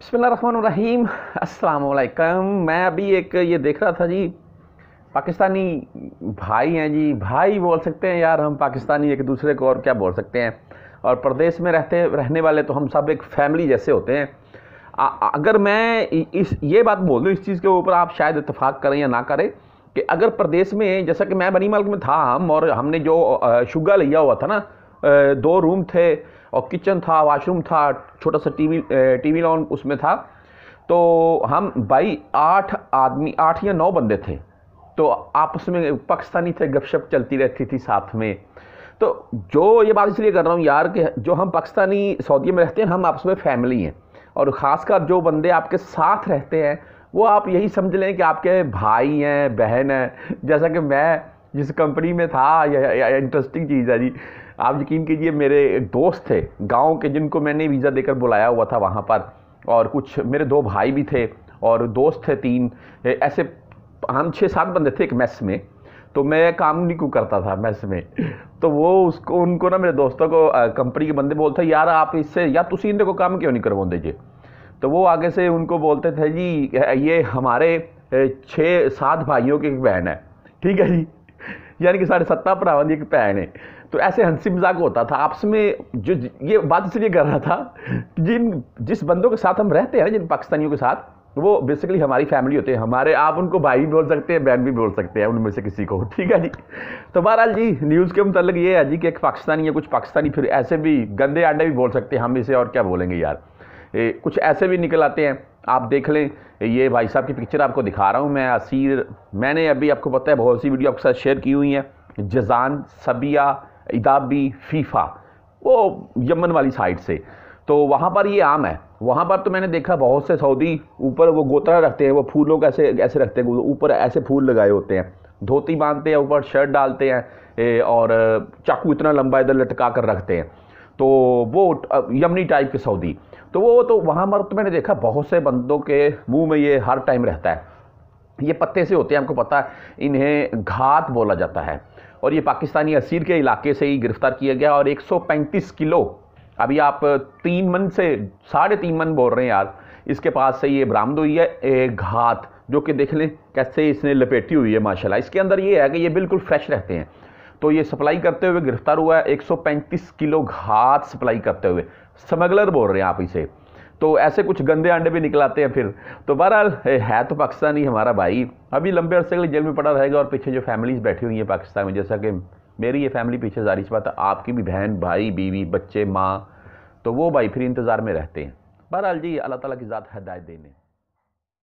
बसमीम असलकम मैं अभी एक ये देख रहा था जी पाकिस्तानी भाई हैं जी भाई बोल सकते हैं यार हम पाकिस्तानी एक दूसरे को और क्या बोल सकते हैं और प्रदेश में रहते रहने वाले तो हम सब एक फैमिली जैसे होते हैं आ, अगर मैं इस ये बात बोल दूँ इस चीज़ के ऊपर आप शायद इतफाक़ करें या ना करें कि अगर प्रदेश में जैसा कि मैं बनी मल्क में था हम और हमने जो शुगर लिया हुआ था ना दो रूम थे और किचन था वाशरूम था छोटा सा टीवी टीवी लॉन उसमें था तो हम भाई आठ आदमी आठ या नौ बंदे थे तो आपस में पाकिस्तानी थे गपशप चलती रहती थी साथ में तो जो ये बात इसलिए कर रहा हूँ यार कि जो हम पाकिस्तानी सऊदी में रहते हैं हम आपस में फैमिली हैं और ख़ासकर जो बंदे आपके साथ रहते हैं वो आप यही समझ लें कि आपके भाई हैं बहन हैं जैसा कि मैं जिस कंपनी में था या, या, या इंटरेस्टिंग चीज़ है जी आप यकीन कीजिए मेरे एक दोस्त थे गांव के जिनको मैंने वीज़ा देकर बुलाया हुआ था वहाँ पर और कुछ मेरे दो भाई भी थे और दोस्त थे तीन ऐसे हम छः सात बंदे थे एक मैस में तो मैं काम नहीं क्यों करता था मैस में तो वो उसको उनको ना मेरे दोस्तों को कंपनी के बंदे बोलते यार आप इससे या तुम इन को काम क्यों नहीं करवा दीजिए तो वो आगे से उनको बोलते थे जी ये हमारे छः सात भाइयों की एक बहन है ठीक है जी यानी कि साढ़े सत्ता भरावान की एक भैन है तो ऐसे हंसी मजाक होता था आपस में जो ये बात इसलिए कर रहा था जिन जिस बंदों के साथ हम रहते हैं जिन पाकिस्तानियों के साथ वो बेसिकली हमारी फैमिली होते हैं हमारे आप उनको भाई भी बोल सकते हैं बहन भी बोल सकते हैं उनमें से किसी को ठीक है जी तो बहरहाल जी न्यूज़ के मतलब ये है जी कि एक पाकिस्तानी या कुछ पाकिस्तानी फिर ऐसे भी गंदे अंडे भी बोल सकते हैं हम इसे और क्या बोलेंगे यार ए, कुछ ऐसे भी निकल आते हैं आप देख लें ये भाई साहब की पिक्चर आपको दिखा रहा हूँ मैं असीर मैंने अभी आपको पता है बहुत सी वीडियो आपके साथ शेयर की हुई हैं जजान सबिया इदाबी फीफा वो यमन वाली साइड से तो वहाँ पर ये आम है वहाँ पर तो मैंने देखा बहुत से सऊदी ऊपर वो गोतरा रखते हैं वो फूलों का ऐसे ऐसे रखते हैं ऊपर ऐसे फूल लगाए होते हैं धोती बांधते हैं ऊपर शर्ट डालते हैं और चाकू इतना लंबा इधर लटका कर रखते हैं तो वो यमनी टाइप के सऊदी तो वो तो वहाँ पर तो मैंने देखा बहुत से बंदों के मुंह में ये हर टाइम रहता है ये पत्ते से होते हैं आपको पता है इन्हें घात बोला जाता है और ये पाकिस्तानी असीर के इलाके से ही गिरफ्तार किया गया और 135 किलो अभी आप तीन मन से साढ़े तीन मन बोल रहे हैं यार इसके पास से ये बरामद हुई है एक घात जो कि देख लें कैसे इसने लपेटी हुई है माशाल्लाह इसके अंदर ये है कि ये बिल्कुल फ्रेश रहते हैं तो ये सप्लाई करते हुए गिरफ्तार हुआ है एक किलो घात सप्लाई करते हुए स्मगलर बोल रहे हैं आप इसे तो ऐसे कुछ गंदे अंडे भी निकल आते हैं फिर तो बहरहाल है तो पाकिस्तानी हमारा भाई अभी लंबे अरसे के लिए जेल में पड़ा रहेगा और पीछे जो फैमिलीज़ बैठी हुई हैं पाकिस्तान में जैसा कि मेरी ये फैमिली पीछे जारिश बात है आपकी भी बहन भाई बीवी बच्चे माँ तो वो भाई फिर इंतज़ार में रहते हैं बहरहाल जी अल्लाह ताली की ज़्यादा हदायत देने